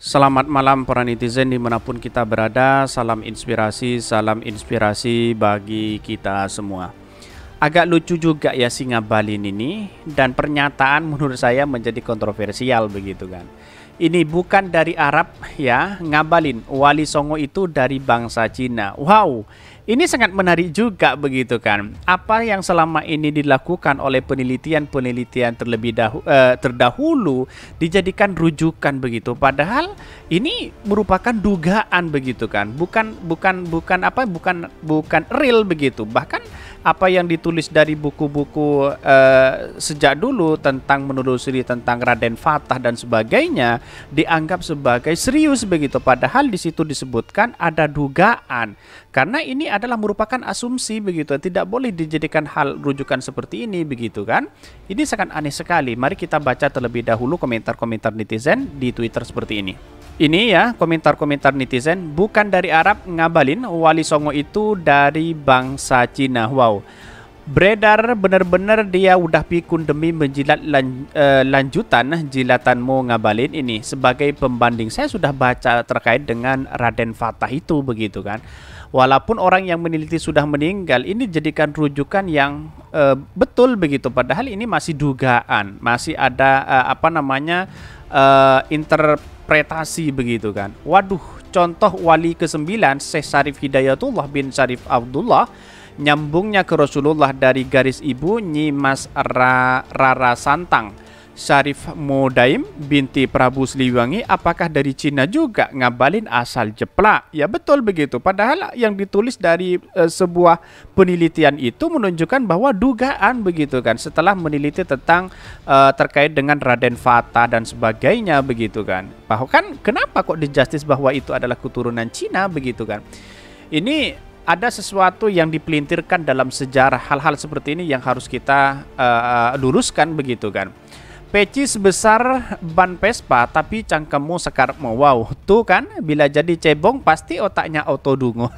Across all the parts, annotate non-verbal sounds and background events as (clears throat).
Selamat malam para netizen dimanapun kita berada Salam inspirasi, salam inspirasi bagi kita semua Agak lucu juga ya singa Balin ini Dan pernyataan menurut saya menjadi kontroversial begitu kan Ini bukan dari Arab ya Ngabalin, Wali Songo itu dari bangsa Cina Wow, ini sangat menarik juga begitu kan. Apa yang selama ini dilakukan oleh penelitian-penelitian terlebih dahulu, eh, terdahulu dijadikan rujukan begitu. Padahal ini merupakan dugaan begitu kan. Bukan bukan bukan apa bukan bukan real begitu. Bahkan apa yang ditulis dari buku-buku eh, sejak dulu tentang menelusuri tentang Raden Fatah dan sebagainya dianggap sebagai serius begitu padahal di situ disebutkan ada dugaan karena ini adalah merupakan asumsi begitu tidak boleh dijadikan hal rujukan seperti ini begitu kan ini sangat aneh sekali mari kita baca terlebih dahulu komentar-komentar netizen di Twitter seperti ini ini ya komentar-komentar netizen bukan dari Arab ngabalin Wali Songo itu dari bangsa Cina. Wow beredar benar-benar dia udah pikun demi menjilat lan, uh, lanjutan eh, jilatanmu ngabalin ini sebagai pembanding. Saya sudah baca terkait dengan Raden Fatah itu begitu kan. Walaupun orang yang meneliti sudah meninggal, ini jadikan rujukan yang uh, betul begitu. Padahal ini masih dugaan, masih ada uh, apa namanya uh, interpretasi begitu kan. Waduh, contoh wali ke-9 Syekh Syarif Hidayatullah bin Syarif Abdullah nyambungnya ke Rasulullah dari garis ibu Nyimas Rara Santang. Syarif Modaim binti Prabu Sliwangi, apakah dari Cina juga ngabalin asal jeplak? Ya betul begitu. Padahal yang ditulis dari e, sebuah penelitian itu menunjukkan bahwa dugaan begitu kan setelah meneliti tentang e, terkait dengan Raden Fata dan sebagainya begitu kan. Bahkan kenapa kok di justice bahwa itu adalah keturunan Cina begitu kan? Ini ada sesuatu yang dipelintirkan dalam sejarah hal-hal seperti ini yang harus kita uh, luruskan begitu kan. Peci sebesar ban Vespa tapi cangkemmu mau Wow, tuh kan bila jadi cebong pasti otaknya auto dungu. (laughs)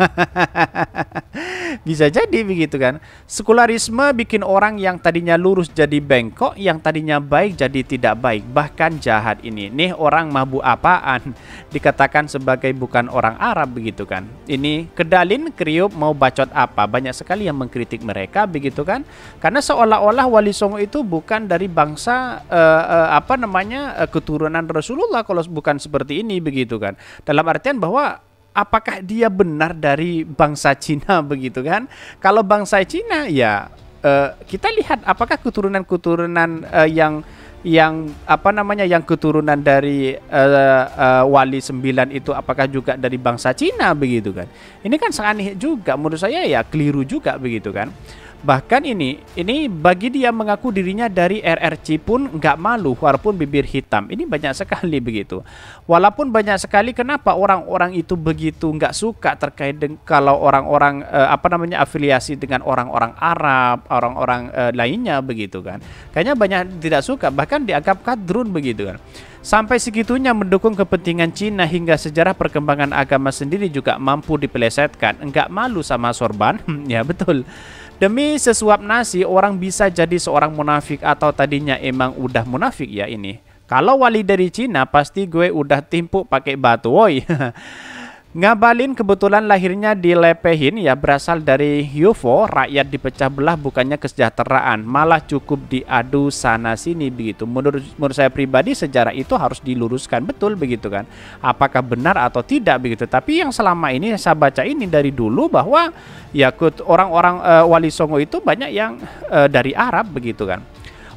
Bisa jadi begitu kan. Sekularisme bikin orang yang tadinya lurus jadi bengkok, yang tadinya baik jadi tidak baik, bahkan jahat ini. Nih orang mabuk apaan? (laughs) Dikatakan sebagai bukan orang Arab begitu kan. Ini kedalin kriuk mau bacot apa? Banyak sekali yang mengkritik mereka begitu kan. Karena seolah-olah Wali Songo itu bukan dari bangsa uh, uh, uh, apa namanya uh, keturunan Rasulullah kalau bukan seperti ini begitu kan. Dalam artian bahwa apakah dia benar dari bangsa Cina (laughs) begitu kan? Kalau bangsa Cina ya uh, kita lihat apakah keturunan-keturunan uh, yang yang apa namanya yang keturunan dari uh, uh, wali sembilan itu apakah juga dari bangsa Cina begitu kan? Ini kan sangat aneh juga menurut saya ya keliru juga begitu kan. Bahkan ini, ini bagi dia mengaku dirinya dari RRC pun nggak malu walaupun bibir hitam. Ini banyak sekali (laughs) begitu. Walaupun banyak sekali kenapa orang-orang itu begitu nggak suka terkait dengan kalau orang-orang eh, apa namanya afiliasi dengan orang-orang Arab, orang-orang eh, lainnya begitu kan. Kayaknya banyak tidak suka bahkan dianggap kadrun begitu kan. Sampai segitunya mendukung kepentingan Cina hingga sejarah perkembangan agama sendiri juga mampu dipelesetkan. Enggak malu sama sorban, (laughs) ya betul. Demi sesuap nasi orang bisa jadi seorang munafik atau tadinya emang udah munafik ya ini. Kalau wali dari Cina pasti gue udah timpuk pakai batu woi. (laughs) Ngabalin kebetulan lahirnya di Lepehin ya berasal dari Yufo, rakyat dipecah belah bukannya kesejahteraan, malah cukup diadu sana sini begitu. Menurut menurut saya pribadi sejarah itu harus diluruskan betul begitu kan. Apakah benar atau tidak begitu. Tapi yang selama ini saya baca ini dari dulu bahwa ya orang-orang e, Wali Songo itu banyak yang e, dari Arab begitu kan.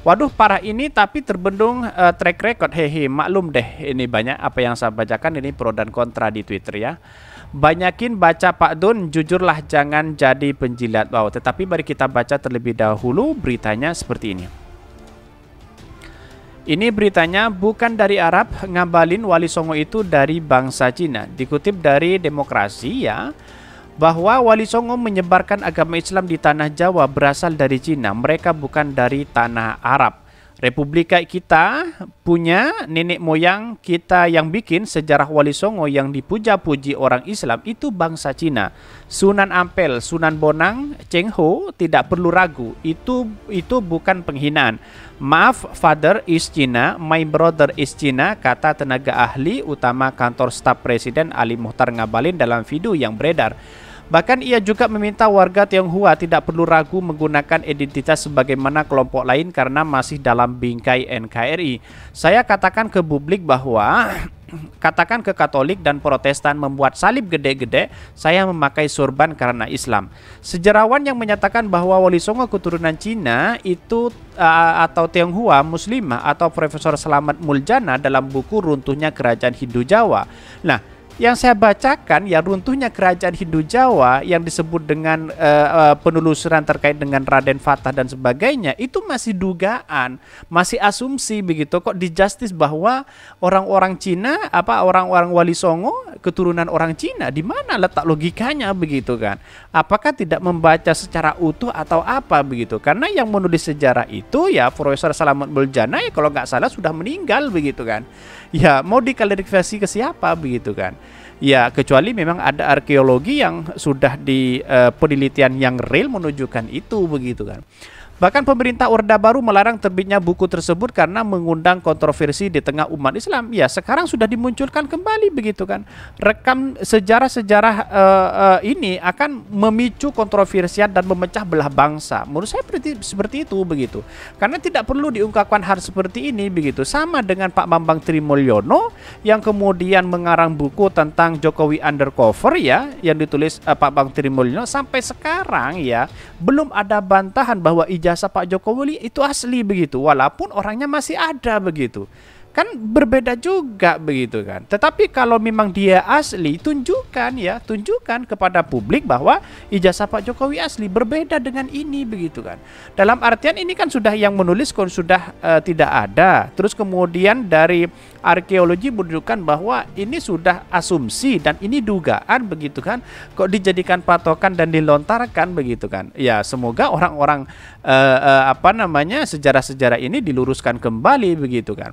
Waduh parah ini tapi terbendung uh, track record hehe maklum deh ini banyak apa yang saya bacakan ini pro dan kontra di Twitter ya. Banyakin baca Pak Dun jujurlah jangan jadi penjilat. Wow, tetapi mari kita baca terlebih dahulu beritanya seperti ini. Ini beritanya bukan dari Arab, ngabalin Wali Songo itu dari bangsa Cina. Dikutip dari Demokrasi ya bahwa Wali Songo menyebarkan agama Islam di tanah Jawa berasal dari Cina, mereka bukan dari tanah Arab. Republika kita punya nenek moyang kita yang bikin sejarah Wali Songo yang dipuja-puji orang Islam itu bangsa Cina. Sunan Ampel, Sunan Bonang, Cheng Ho tidak perlu ragu, itu itu bukan penghinaan. Maaf, father is China, my brother is China. kata tenaga ahli utama kantor staf presiden Ali Muhtar Ngabalin dalam video yang beredar. Bahkan ia juga meminta warga Tionghoa tidak perlu ragu menggunakan identitas sebagaimana kelompok lain karena masih dalam bingkai NKRI. Saya katakan ke publik bahwa (clears throat) katakan ke Katolik dan Protestan membuat salib gede-gede, saya memakai surban karena Islam. Sejarawan yang menyatakan bahwa Wali Songo keturunan Cina itu atau Tionghoa Muslimah atau Profesor Selamat Muljana dalam buku Runtuhnya Kerajaan Hindu Jawa. Nah, yang saya bacakan ya runtuhnya kerajaan Hindu Jawa yang disebut dengan uh, penelusuran terkait dengan Raden Fatah dan sebagainya itu masih dugaan, masih asumsi begitu kok di justice bahwa orang-orang Cina apa orang-orang Wali Songo keturunan orang Cina di mana letak logikanya begitu kan? Apakah tidak membaca secara utuh atau apa begitu? Karena yang menulis sejarah itu ya Profesor Salamat Buljana ya kalau nggak salah sudah meninggal begitu kan ya mau diklarifikasi ke siapa begitu kan ya kecuali memang ada arkeologi yang sudah di uh, penelitian yang real menunjukkan itu begitu kan Bahkan pemerintah Orde Baru melarang terbitnya buku tersebut karena mengundang kontroversi di tengah umat Islam. Ya, sekarang sudah dimunculkan kembali begitu kan. Rekam sejarah-sejarah uh, uh, ini akan memicu kontroversi dan memecah belah bangsa. Menurut saya seperti seperti itu begitu. Karena tidak perlu diungkapkan hal seperti ini begitu. Sama dengan Pak Bambang Trimulyono yang kemudian mengarang buku tentang Jokowi undercover ya yang ditulis uh, Pak bambang Trimulyono sampai sekarang ya belum ada bantahan bahwa jasa Pak Jokowi itu asli begitu, walaupun orangnya masih ada begitu kan berbeda juga begitu kan. Tetapi kalau memang dia asli, tunjukkan ya, tunjukkan kepada publik bahwa ijazah Pak Jokowi asli berbeda dengan ini begitu kan. Dalam artian ini kan sudah yang menulis kon sudah uh, tidak ada. Terus kemudian dari arkeologi menunjukkan bahwa ini sudah asumsi dan ini dugaan begitu kan. Kok dijadikan patokan dan dilontarkan begitu kan. Ya, semoga orang-orang uh, uh, apa namanya sejarah-sejarah ini diluruskan kembali begitu kan.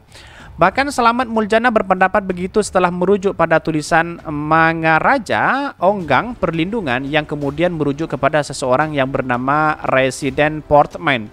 Bahkan Selamat Muljana berpendapat begitu setelah merujuk pada tulisan Mangaraja Onggang Perlindungan yang kemudian merujuk kepada seseorang yang bernama Resident Portman.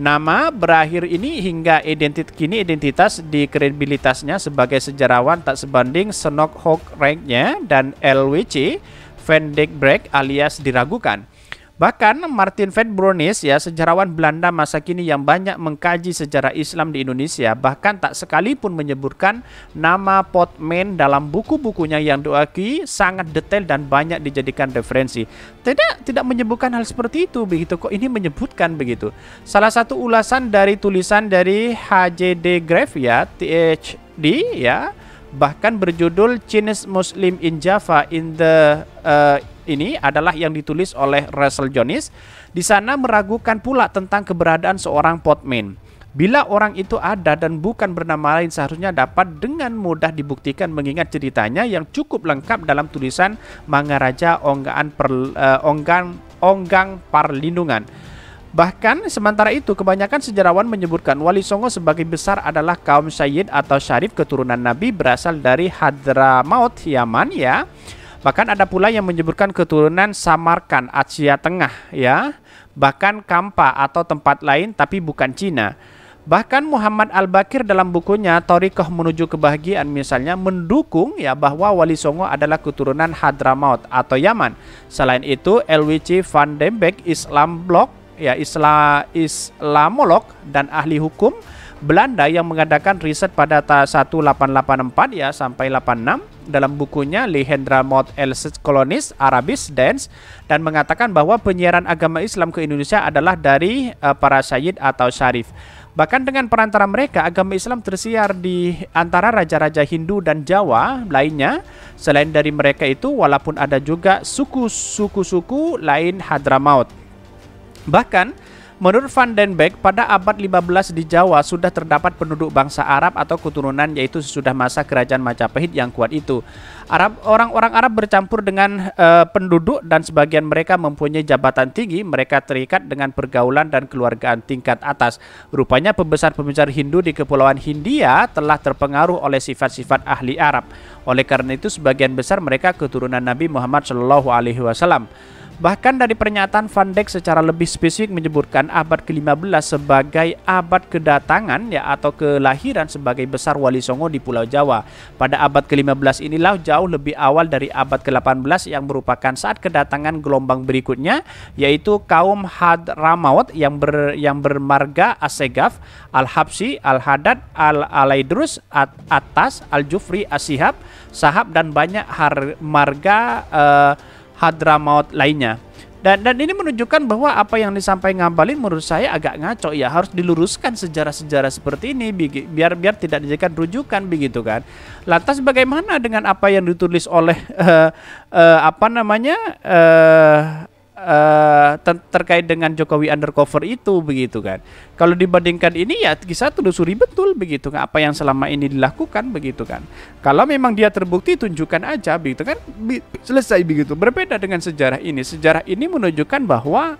Nama berakhir ini hingga identit kini identitas di kredibilitasnya sebagai sejarawan tak sebanding Senok Hok Ranknya dan LWC Van Dijk Break alias diragukan. Bahkan Martin Van Bronis ya sejarawan Belanda masa kini yang banyak mengkaji sejarah Islam di Indonesia bahkan tak sekalipun menyebutkan nama Potman dalam buku-bukunya yang diakui sangat detail dan banyak dijadikan referensi. Tidak tidak menyebutkan hal seperti itu begitu kok ini menyebutkan begitu. Salah satu ulasan dari tulisan dari HJD Graf ya THD ya bahkan berjudul Chinese Muslim in Java in the uh, ini adalah yang ditulis oleh Russell Jones. Di sana meragukan pula tentang keberadaan seorang potman. Bila orang itu ada dan bukan bernama lain seharusnya dapat dengan mudah dibuktikan mengingat ceritanya yang cukup lengkap dalam tulisan Mangaraja Onggaan per, uh, Onggang Onggang Parlindungan. Bahkan sementara itu kebanyakan sejarawan menyebutkan Wali Songo sebagai besar adalah kaum Syed atau Syarif keturunan Nabi berasal dari Hadramaut Yaman ya. Bahkan ada pula yang menyebutkan keturunan Samarkan, Asia Tengah ya, bahkan Kampa atau tempat lain tapi bukan Cina. Bahkan Muhammad Al-Bakir dalam bukunya Torikoh Menuju Kebahagiaan misalnya mendukung ya bahwa Wali Songo adalah keturunan Hadramaut atau Yaman. Selain itu LWC Van Beek Islam Blok ya Isla, Islamolog dan ahli hukum Belanda yang mengadakan riset pada 1884 ya sampai 86 dalam bukunya Lehendra Mot El Kolonis Arabis Dance dan mengatakan bahwa penyiaran agama Islam ke Indonesia adalah dari uh, para syahid atau syarif. Bahkan dengan perantara mereka, agama Islam tersiar di antara raja-raja Hindu dan Jawa lainnya. Selain dari mereka itu, walaupun ada juga suku-suku-suku lain Hadramaut. Bahkan, Menurut Van den Beek, pada abad 15 di Jawa sudah terdapat penduduk bangsa Arab atau keturunan yaitu sesudah masa kerajaan Majapahit yang kuat itu. Arab orang-orang Arab bercampur dengan uh, penduduk dan sebagian mereka mempunyai jabatan tinggi, mereka terikat dengan pergaulan dan keluargaan tingkat atas. Rupanya pembesar-pembesar Hindu di kepulauan Hindia telah terpengaruh oleh sifat-sifat ahli Arab. Oleh karena itu sebagian besar mereka keturunan Nabi Muhammad Shallallahu alaihi wasallam. Bahkan dari pernyataan Van Dijk secara lebih spesifik menyebutkan abad ke-15 sebagai abad kedatangan ya atau kelahiran sebagai besar Wali Songo di Pulau Jawa. Pada abad ke-15 inilah jauh lebih awal dari abad ke-18 yang merupakan saat kedatangan gelombang berikutnya yaitu kaum Hadramaut yang ber, yang bermarga Asegaf, Al-Habsi, Al-Hadad, Al-Alaidrus, At Atas, Al-Jufri, Asihab, sahab dan banyak har marga uh, Hadramaut lainnya. Dan, dan ini menunjukkan bahwa apa yang disampaikan Ngabalin menurut saya agak ngaco ya harus diluruskan sejarah-sejarah seperti ini biar biar tidak dijadikan rujukan begitu kan. Lantas bagaimana dengan apa yang ditulis oleh uh, uh, apa namanya uh, Eh, terkait dengan Jokowi undercover itu begitu kan. Kalau dibandingkan ini ya kisah telusuri betul begitu kan apa yang selama ini dilakukan begitu kan. Kalau memang dia terbukti tunjukkan aja begitu kan selesai begitu. Berbeda dengan sejarah ini. Sejarah ini menunjukkan bahwa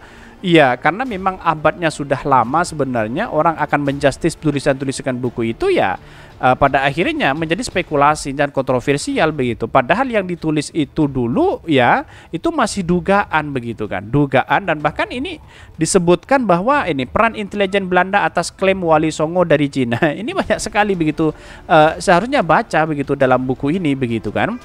Iya, karena memang abadnya sudah lama sebenarnya orang akan menjustis tulisan-tulisan buku itu ya uh, pada akhirnya menjadi spekulasi dan kontroversial begitu. Padahal yang ditulis itu dulu ya itu masih dugaan begitu kan, dugaan dan bahkan ini disebutkan bahwa ini peran intelijen Belanda atas klaim Wali Songo dari Cina. (laughs) Ini banyak sekali begitu uh, seharusnya baca begitu dalam buku ini begitu kan.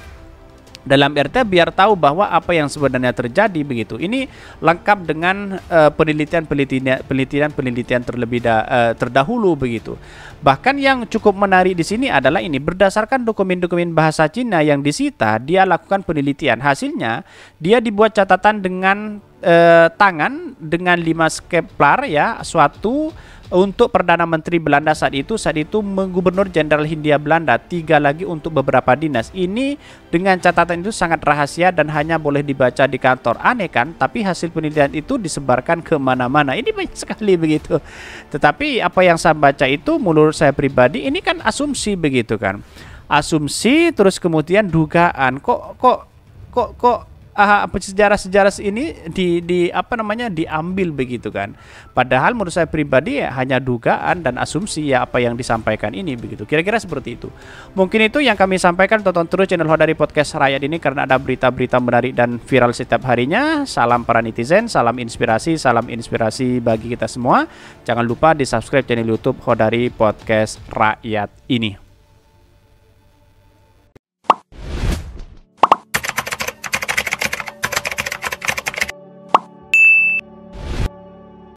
Dalam RT biar tahu bahwa apa yang sebenarnya terjadi begitu. Ini lengkap dengan penelitian-penelitian-penelitian eh, penelitian terlebih da, uh, terdahulu begitu. Bahkan yang cukup menarik di sini adalah ini berdasarkan dokumen-dokumen bahasa Cina yang disita, dia lakukan penelitian. Hasilnya dia dibuat catatan dengan eh, tangan dengan lima Kepler ya suatu untuk Perdana Menteri Belanda saat itu saat itu Gubernur Jenderal Hindia Belanda tiga lagi untuk beberapa dinas ini dengan catatan itu sangat rahasia dan hanya boleh dibaca di kantor aneh kan tapi hasil penelitian itu disebarkan kemana-mana ini banyak sekali begitu tetapi apa yang saya baca itu menurut saya pribadi ini kan asumsi begitu kan asumsi terus kemudian dugaan kok kok kok kok uh, sejarah-sejarah ini di, di apa namanya diambil begitu kan. Padahal menurut saya pribadi ya, hanya dugaan dan asumsi ya apa yang disampaikan ini begitu. Kira-kira seperti itu. Mungkin itu yang kami sampaikan tonton terus channel dari podcast Rakyat ini karena ada berita-berita menarik dan viral setiap harinya. Salam para netizen, salam inspirasi, salam inspirasi bagi kita semua. Jangan lupa di subscribe channel YouTube Dari Podcast Rakyat ini.